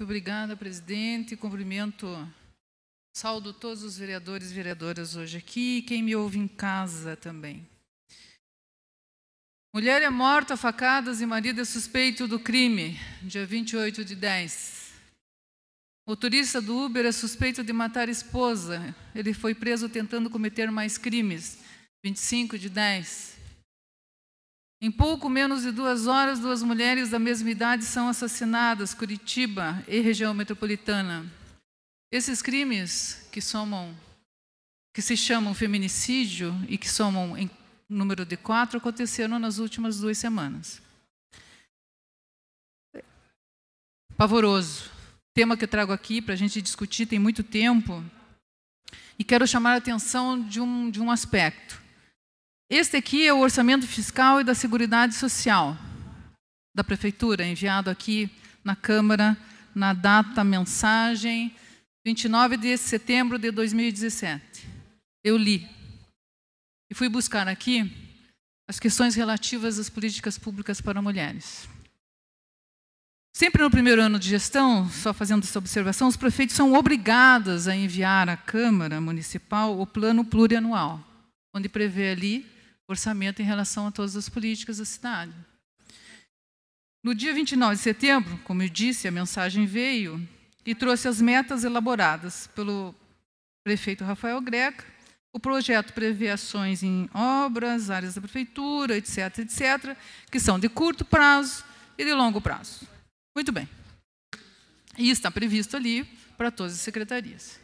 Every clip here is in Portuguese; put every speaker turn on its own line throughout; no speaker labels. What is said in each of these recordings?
Muito obrigada, presidente. Cumprimento, saldo todos os vereadores e vereadoras hoje aqui e quem me ouve em casa também. Mulher é morta a facadas e marido é suspeito do crime, dia 28 de 10. Motorista do Uber é suspeito de matar esposa. Ele foi preso tentando cometer mais crimes, 25 de 10. Em pouco menos de duas horas, duas mulheres da mesma idade são assassinadas, Curitiba e região metropolitana. Esses crimes que somam, que se chamam feminicídio e que somam em número de quatro, aconteceram nas últimas duas semanas. Pavoroso. Tema que eu trago aqui para a gente discutir tem muito tempo. E quero chamar a atenção de um, de um aspecto. Este aqui é o orçamento fiscal e da Seguridade Social da Prefeitura, enviado aqui na Câmara na data mensagem 29 de setembro de 2017. Eu li e fui buscar aqui as questões relativas às políticas públicas para mulheres. Sempre no primeiro ano de gestão, só fazendo essa observação, os prefeitos são obrigados a enviar à Câmara Municipal o plano plurianual, onde prevê ali orçamento em relação a todas as políticas da cidade. No dia 29 de setembro, como eu disse, a mensagem veio e trouxe as metas elaboradas pelo prefeito Rafael Greca. O projeto prevê ações em obras, áreas da prefeitura, etc., etc., que são de curto prazo e de longo prazo. Muito bem. E está previsto ali para todas as secretarias.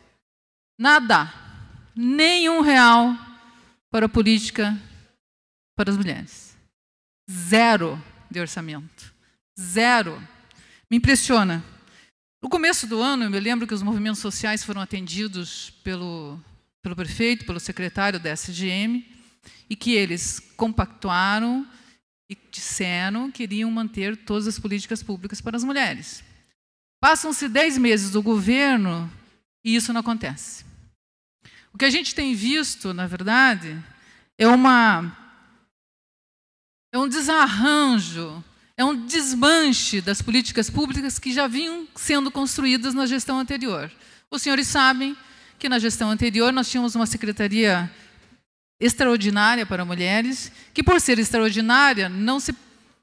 Nada, nenhum real para a política para as mulheres. Zero de orçamento. Zero. Me impressiona. No começo do ano, eu me lembro que os movimentos sociais foram atendidos pelo, pelo prefeito, pelo secretário da SGM, e que eles compactuaram e disseram que iriam manter todas as políticas públicas para as mulheres. Passam-se dez meses do governo e isso não acontece. O que a gente tem visto, na verdade, é uma é um desarranjo, é um desmanche das políticas públicas que já vinham sendo construídas na gestão anterior. Os senhores sabem que na gestão anterior nós tínhamos uma secretaria extraordinária para mulheres, que por ser extraordinária não se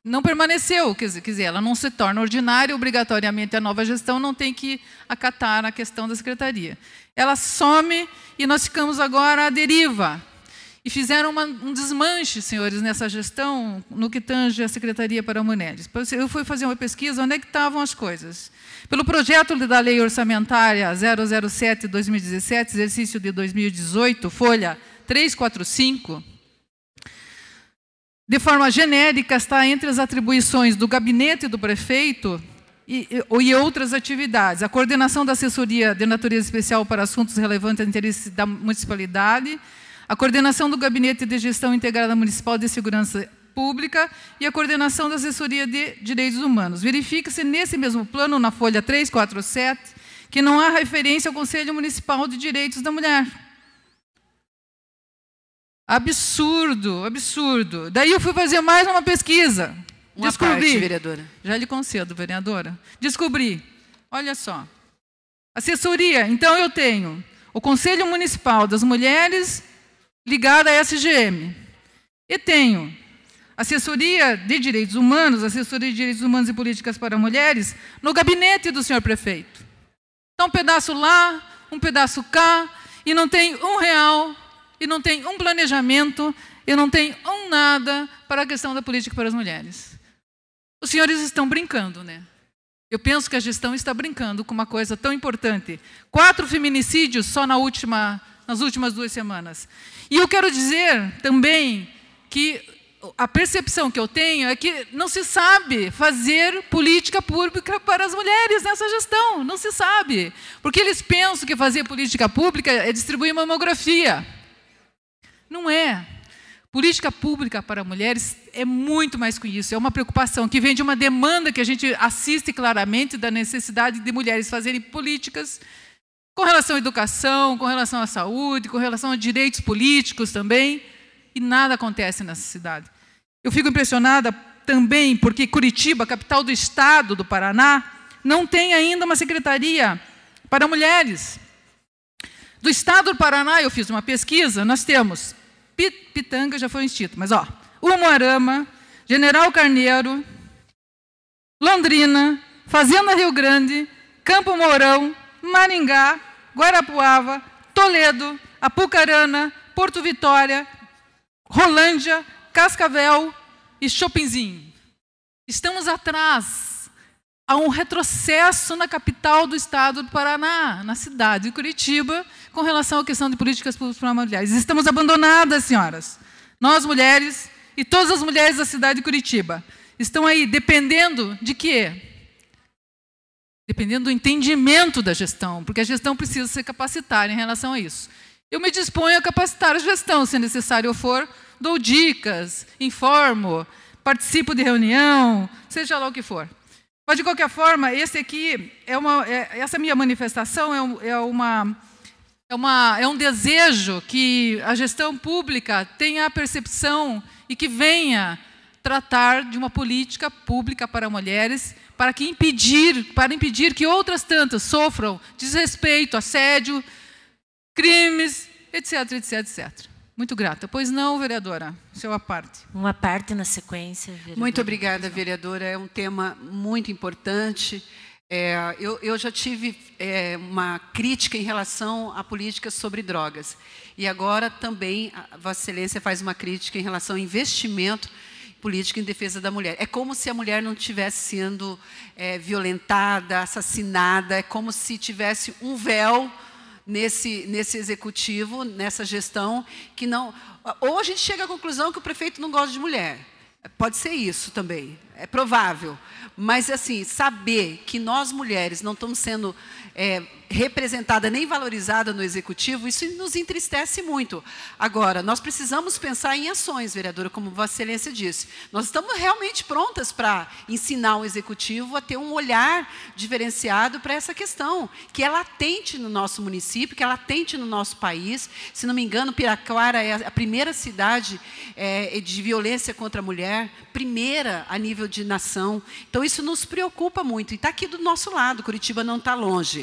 não permaneceu, quer dizer, ela não se torna ordinária, obrigatoriamente a nova gestão não tem que acatar a questão da secretaria. Ela some e nós ficamos agora à deriva, e fizeram uma, um desmanche, senhores, nessa gestão, no que tange a Secretaria para Mulheres. Eu fui fazer uma pesquisa, onde é que estavam as coisas. Pelo projeto da Lei Orçamentária 007-2017, exercício de 2018, folha 345, de forma genérica, está entre as atribuições do gabinete do prefeito e, e, e, outras atividades. A coordenação da assessoria de natureza especial para assuntos relevantes ao interesse da municipalidade, a coordenação do Gabinete de Gestão Integrada Municipal de Segurança Pública e a coordenação da Assessoria de Direitos Humanos. Verifica-se nesse mesmo plano, na folha 347, que não há referência ao Conselho Municipal de Direitos da Mulher. Absurdo, absurdo. Daí eu fui fazer mais uma pesquisa.
Uma Descobri. Parte,
vereadora. Já lhe concedo, vereadora. Descobri. Olha só. Assessoria. Então eu tenho o Conselho Municipal das Mulheres ligada à SGM. E tenho assessoria de direitos humanos, assessoria de direitos humanos e políticas para mulheres, no gabinete do senhor prefeito. Então, um pedaço lá, um pedaço cá, e não tem um real, e não tem um planejamento, e não tem um nada para a questão da política para as mulheres. Os senhores estão brincando, né? Eu penso que a gestão está brincando com uma coisa tão importante. Quatro feminicídios só na última nas últimas duas semanas. E eu quero dizer também que a percepção que eu tenho é que não se sabe fazer política pública para as mulheres nessa gestão, não se sabe. Porque eles pensam que fazer política pública é distribuir mamografia. Não é. Política pública para mulheres é muito mais que isso, é uma preocupação que vem de uma demanda que a gente assiste claramente da necessidade de mulheres fazerem políticas com relação à educação, com relação à saúde, com relação a direitos políticos também, e nada acontece nessa cidade. Eu fico impressionada também porque Curitiba, capital do estado do Paraná, não tem ainda uma secretaria para mulheres. Do estado do Paraná, eu fiz uma pesquisa, nós temos Pitanga já foi um instituto, mas ó, Umuarama, General Carneiro, Londrina, Fazenda Rio Grande, Campo Mourão, Maringá, Guarapuava, Toledo, Apucarana, Porto Vitória, Rolândia, Cascavel e Chopinzinho. Estamos atrás. Há um retrocesso na capital do estado do Paraná, na cidade de Curitiba, com relação à questão de políticas públicas para mulheres. Estamos abandonadas, senhoras. Nós, mulheres, e todas as mulheres da cidade de Curitiba, estão aí dependendo de quê? dependendo do entendimento da gestão, porque a gestão precisa se capacitar em relação a isso. Eu me disponho a capacitar a gestão, se necessário for, dou dicas, informo, participo de reunião, seja lá o que for. Mas, de qualquer forma, esse aqui é uma, é, essa minha manifestação é, um, é, uma, é, uma, é um desejo que a gestão pública tenha a percepção e que venha tratar de uma política pública para mulheres, para que impedir, para impedir que outras tantas sofram desrespeito, assédio, crimes, etc, etc, etc. Muito grata. Pois não, vereadora, seu aparte. Uma parte na
sequência, vereadora. Muito obrigada,
vereadora. É um tema muito importante. É, eu, eu, já tive é, uma crítica em relação à política sobre drogas. E agora também, a Vossa Excelência faz uma crítica em relação ao investimento política em defesa da mulher. É como se a mulher não estivesse sendo é, violentada, assassinada, é como se tivesse um véu nesse, nesse executivo, nessa gestão, que não. Ou a gente chega à conclusão que o prefeito não gosta de mulher. Pode ser isso também, é provável. Mas, assim, saber que nós mulheres não estamos sendo é, representada nem valorizada no executivo, isso nos entristece muito. Agora, nós precisamos pensar em ações, vereadora, como Vossa Excelência disse. Nós estamos realmente prontas para ensinar o executivo a ter um olhar diferenciado para essa questão, que é latente no nosso município, que é latente no nosso país. Se não me engano, Piraquara é a primeira cidade é, de violência contra a mulher, primeira a nível de nação. Então, isso nos preocupa muito. E está aqui do nosso lado, Curitiba não está longe.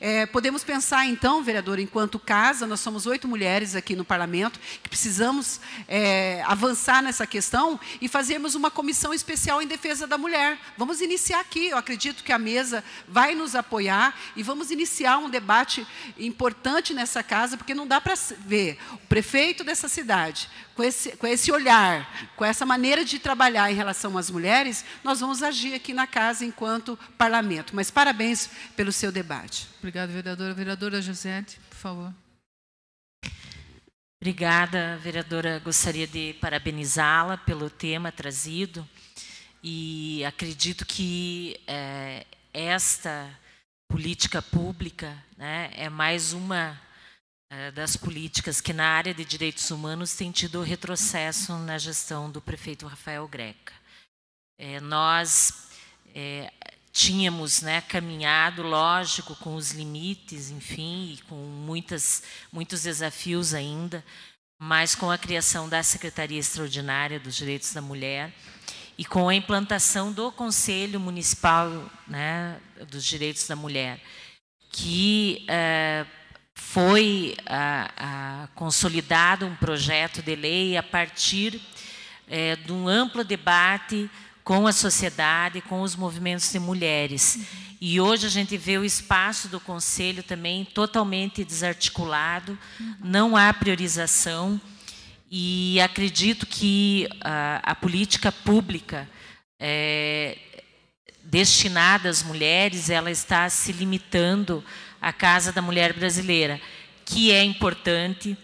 É, podemos pensar, então, vereador, enquanto casa, nós somos oito mulheres aqui no parlamento, que precisamos é, avançar nessa questão e fazermos uma comissão especial em defesa da mulher. Vamos iniciar aqui, eu acredito que a mesa vai nos apoiar e vamos iniciar um debate importante nessa casa, porque não dá para ver o prefeito dessa cidade com esse, com esse olhar, com essa maneira de trabalhar em relação às mulheres, nós vamos agir aqui na casa enquanto parlamento. Mas parabéns
pelo seu debate.
Obrigada, vereadora. Vereadora Josete, por favor.
Obrigada, vereadora. Gostaria de parabenizá-la pelo tema trazido e acredito que é, esta política pública né, é mais uma é, das políticas que na área de direitos humanos tem tido retrocesso na gestão do prefeito Rafael Greca. É, nós é, tínhamos né, caminhado, lógico, com os limites, enfim, e com muitas, muitos desafios ainda, mas com a criação da Secretaria Extraordinária dos Direitos da Mulher e com a implantação do Conselho Municipal né, dos Direitos da Mulher, que eh, foi a, a consolidado um projeto de lei a partir eh, de um amplo debate com a sociedade, com os movimentos de mulheres. E hoje a gente vê o espaço do conselho também totalmente desarticulado, não há priorização. E acredito que a, ah, a política pública é, destinada às mulheres, ela está se limitando à Casa da Mulher Brasileira, que é importante,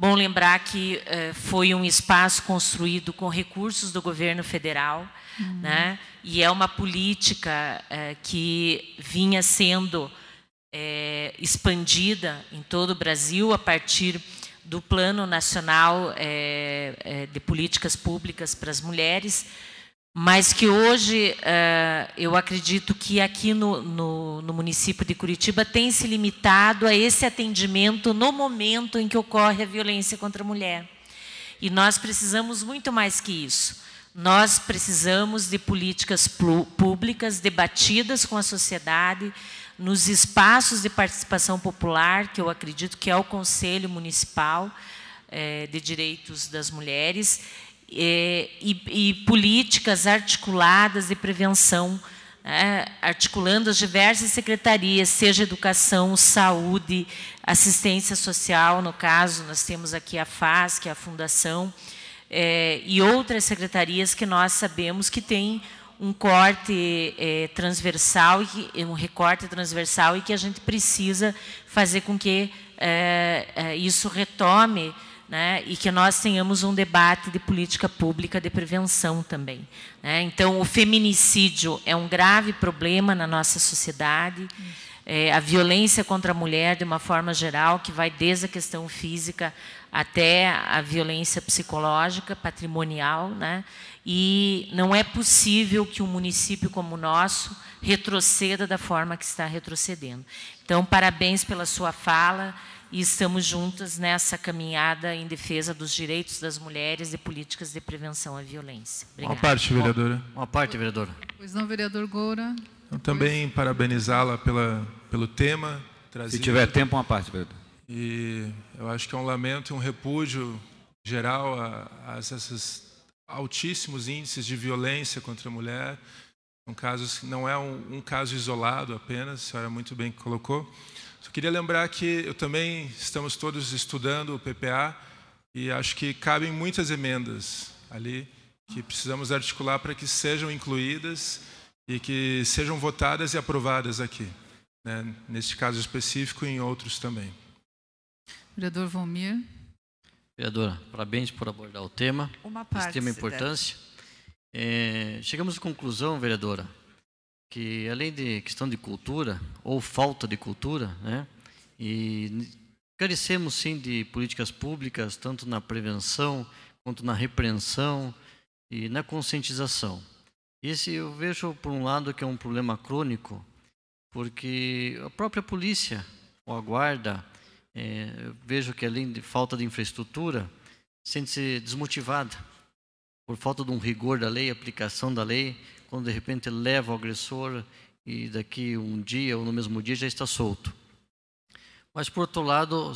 Bom lembrar que eh, foi um espaço construído com recursos do governo federal, uhum. né? e é uma política eh, que vinha sendo eh, expandida em todo o Brasil a partir do Plano Nacional de Políticas Públicas para as Mulheres, mas que hoje é, eu acredito que aqui no, no, no, município de Curitiba tem se limitado a esse atendimento no momento em que ocorre a violência contra a mulher. E nós precisamos muito mais que isso. Nós precisamos de políticas públicas debatidas com a sociedade, nos espaços de participação popular, que eu acredito que é o Conselho Municipal é, de Direitos das Mulheres, é, e, e, políticas articuladas de prevenção, né, articulando as diversas secretarias, seja educação, saúde, assistência social, no caso, nós temos aqui a FAS, que é a Fundação, é, e outras secretarias que nós sabemos que têm um corte é, transversal, é, um recorte transversal, e que a gente precisa fazer com que é, é isso retome né, e que nós tenhamos um debate de política pública de prevenção também. Né. Então, o feminicídio é um grave problema na nossa sociedade, é, a violência contra a mulher, de uma forma geral, que vai desde a questão física até a violência psicológica, patrimonial, né, e não é possível que um município como o nosso retroceda da forma que está retrocedendo. Então, parabéns pela sua fala, e estamos juntas nessa caminhada em defesa dos direitos das mulheres e políticas de prevenção à violência. Obrigada. Uma parte, vereadora.
Uma parte, vereadora. Pois não, vereador Goura. também parabenizá-la pela, pelo tema. Trazido. Se tiver tempo, uma parte, vereador.
E
eu acho que é um lamento e um repúdio geral a, a esses altíssimos índices de violência contra a mulher. Um caso, não é um, um caso isolado apenas, a senhora muito bem colocou. Só queria lembrar que eu também estamos todos estudando o PPA e acho que cabem muitas emendas ali que precisamos articular para que sejam incluídas e que sejam votadas e aprovadas aqui,
né? neste caso específico e em outros também.
Vereador Vomir.
Vereadora, parabéns por abordar o tema. Uma parte. Esse tema é importância. É, chegamos à conclusão, vereadora, que além de questão de cultura ou falta de cultura, né, e carecemos sim de políticas públicas tanto na prevenção quanto na repreensão e na conscientização. Esse eu vejo por um lado que é um problema crônico, porque a própria polícia ou a guarda é, eu vejo que além de falta de infraestrutura sente-se desmotivada por falta de um rigor da lei, aplicação da lei, quando de repente leva o agressor e daqui um dia ou no mesmo dia já está solto. Mas, por outro lado,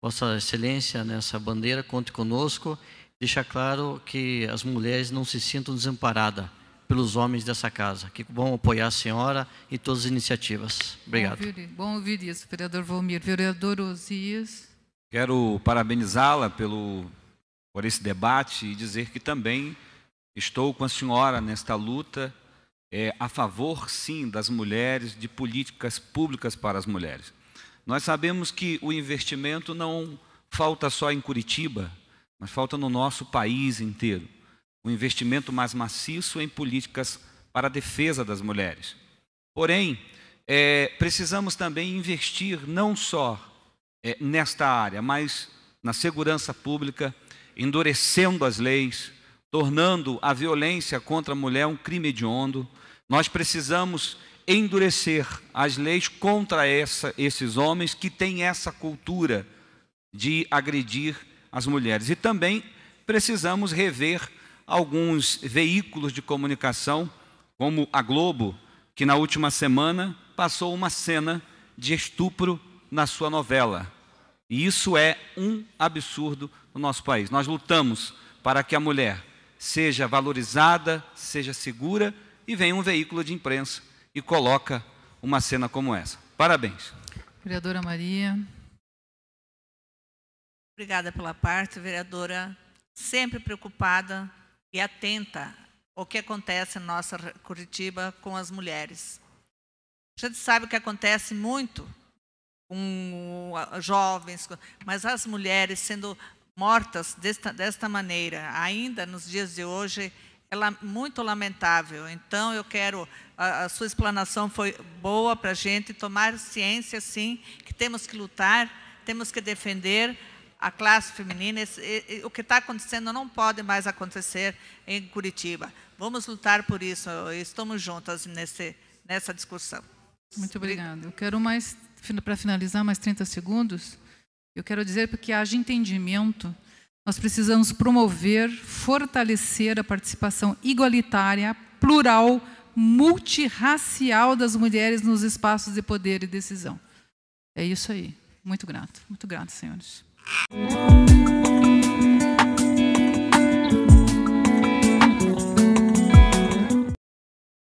Vossa Excelência, nessa bandeira, conte conosco, deixa claro que as mulheres não se sintam desamparadas pelos homens dessa casa, que vão apoiar a senhora em todas as iniciativas. Obrigado. Bom
ouvir, bom ouvir isso, vereador Volmir. Vereador Osias.
Quero parabenizá-la pelo, por esse debate e dizer que também Estou com a senhora nesta luta é, a favor, sim, das mulheres, de políticas públicas para as mulheres. Nós sabemos que o investimento não falta só em Curitiba, mas falta no nosso país inteiro. Um investimento mais maciço em políticas para a defesa das mulheres. Porém, é, precisamos também investir não só é, nesta área, mas na segurança pública, endurecendo as leis, tornando a violência contra a mulher um crime hediondo. Nós precisamos endurecer as leis contra essa, esses homens que têm essa cultura de agredir as mulheres. E também precisamos rever alguns veículos de comunicação, como a Globo, que na última semana passou uma cena de estupro na sua novela. E isso é um absurdo no nosso país. Nós lutamos para que a mulher seja valorizada, seja segura, e vem um veículo de imprensa e coloca uma cena como essa. Parabéns.
Vereadora Maria. Obrigada pela parte, vereadora, sempre preocupada e atenta ao que acontece em nossa Curitiba com as mulheres. A gente sabe que acontece muito com jovens, mas as mulheres sendo mortas desta, desta maneira, ainda nos dias de hoje, é muito lamentável. Então, eu quero, a, a sua explanação foi boa para a gente tomar ciência, sim, que temos que lutar, temos que defender a classe feminina. Esse, e, e, o que está acontecendo não pode mais acontecer em Curitiba. Vamos lutar por isso, estamos juntas nesse, nessa discussão. Muito obrigada. Eu quero mais, para finalizar, mais 30 segundos. Eu quero dizer porque haja entendimento, nós precisamos promover, fortalecer a participação igualitária, plural, multirracial das mulheres nos espaços de poder e decisão. É isso aí. Muito grato, muito grato, senhores.